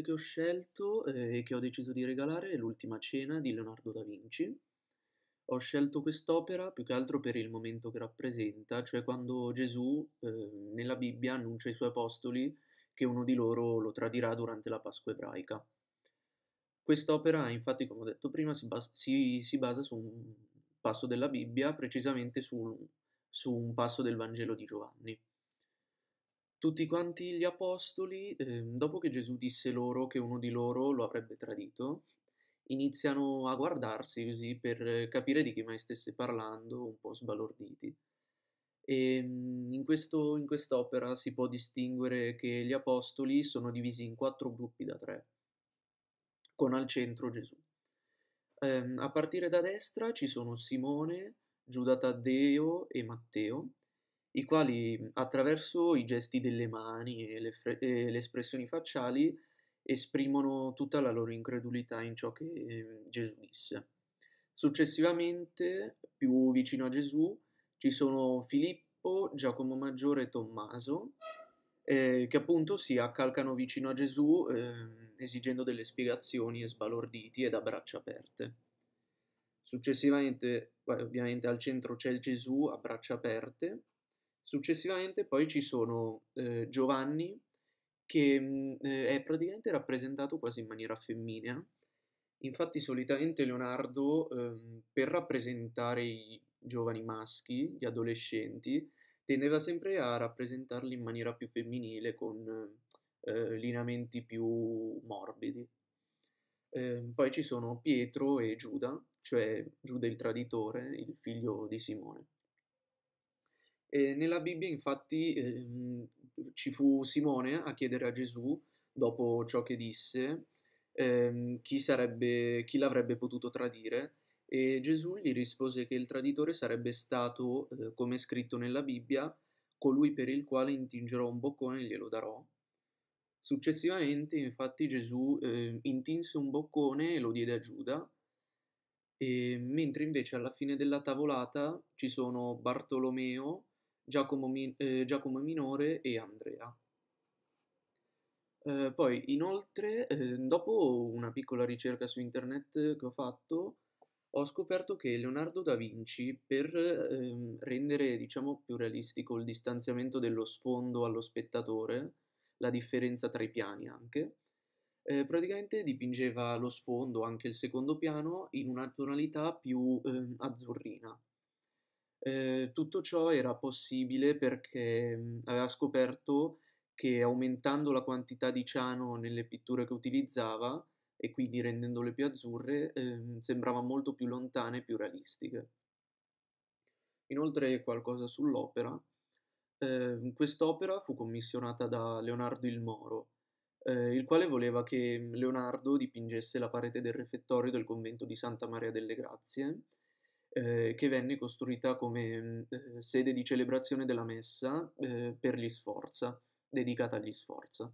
che ho scelto eh, e che ho deciso di regalare è L'ultima cena di Leonardo da Vinci. Ho scelto quest'opera più che altro per il momento che rappresenta, cioè quando Gesù eh, nella Bibbia annuncia ai suoi apostoli che uno di loro lo tradirà durante la Pasqua ebraica. Quest'opera, infatti, come ho detto prima, si, basa, si, si basa su un passo della Bibbia, precisamente su, su un passo del Vangelo di Giovanni. Tutti quanti gli apostoli, eh, dopo che Gesù disse loro che uno di loro lo avrebbe tradito, iniziano a guardarsi così per capire di chi mai stesse parlando, un po' sbalorditi. E ehm, in, questo, in quest'opera si può distinguere che gli apostoli sono divisi in quattro gruppi da tre, con al centro Gesù. Eh, a partire da destra ci sono Simone, Giuda Taddeo e Matteo, i quali attraverso i gesti delle mani e le, fre- e le espressioni facciali esprimono tutta la loro incredulità in ciò che ehm, Gesù disse. Successivamente, più vicino a Gesù, ci sono Filippo, Giacomo Maggiore e Tommaso, eh, che appunto si accalcano vicino a Gesù eh, esigendo delle spiegazioni e sbalorditi ed a braccia aperte. Successivamente, ovviamente, al centro c'è il Gesù a braccia aperte, Successivamente poi ci sono eh, Giovanni che mh, mm, eh, è praticamente rappresentato quasi in maniera femminea. Infatti solitamente Leonardo ehm, per rappresentare i giovani maschi, gli adolescenti, tendeva sempre a rappresentarli in maniera più femminile con eh, lineamenti più morbidi. Eh, poi ci sono Pietro e Giuda, cioè Giuda il traditore, il figlio di Simone. E nella Bibbia infatti ehm, ci fu Simone a chiedere a Gesù, dopo ciò che disse, ehm, chi, sarebbe, chi l'avrebbe potuto tradire e Gesù gli rispose che il traditore sarebbe stato, eh, come è scritto nella Bibbia, colui per il quale intingerò un boccone e glielo darò. Successivamente, infatti, Gesù eh, intinse un boccone e lo diede a Giuda, e, mentre invece alla fine della tavolata ci sono Bartolomeo, Giacomo, Min- eh, Giacomo Minore e Andrea. Eh, poi inoltre, ehm, dopo una piccola ricerca su internet che ho fatto, ho scoperto che Leonardo da Vinci, per ehm, rendere diciamo, più realistico il distanziamento dello sfondo allo spettatore, la differenza tra i piani anche, eh, praticamente dipingeva lo sfondo, anche il secondo piano, in una tonalità più ehm, azzurrina. Ehm, tutto ciò era possibile perché mhmm, aveva scoperto che aumentando la quantità di ciano nelle pitture che utilizzava e quindi rendendole più azzurre, eh, sembrava molto più lontane e più realistiche. Inoltre qualcosa sull'opera. Eh, quest'opera fu commissionata da Leonardo il Moro, eh, il quale voleva che mhmm, Leonardo dipingesse la parete del refettorio del convento di Santa Maria delle Grazie, eh, che venne costruita come mm, eh, sede di celebrazione della messa eh, per gli Sforza, dedicata agli Sforza.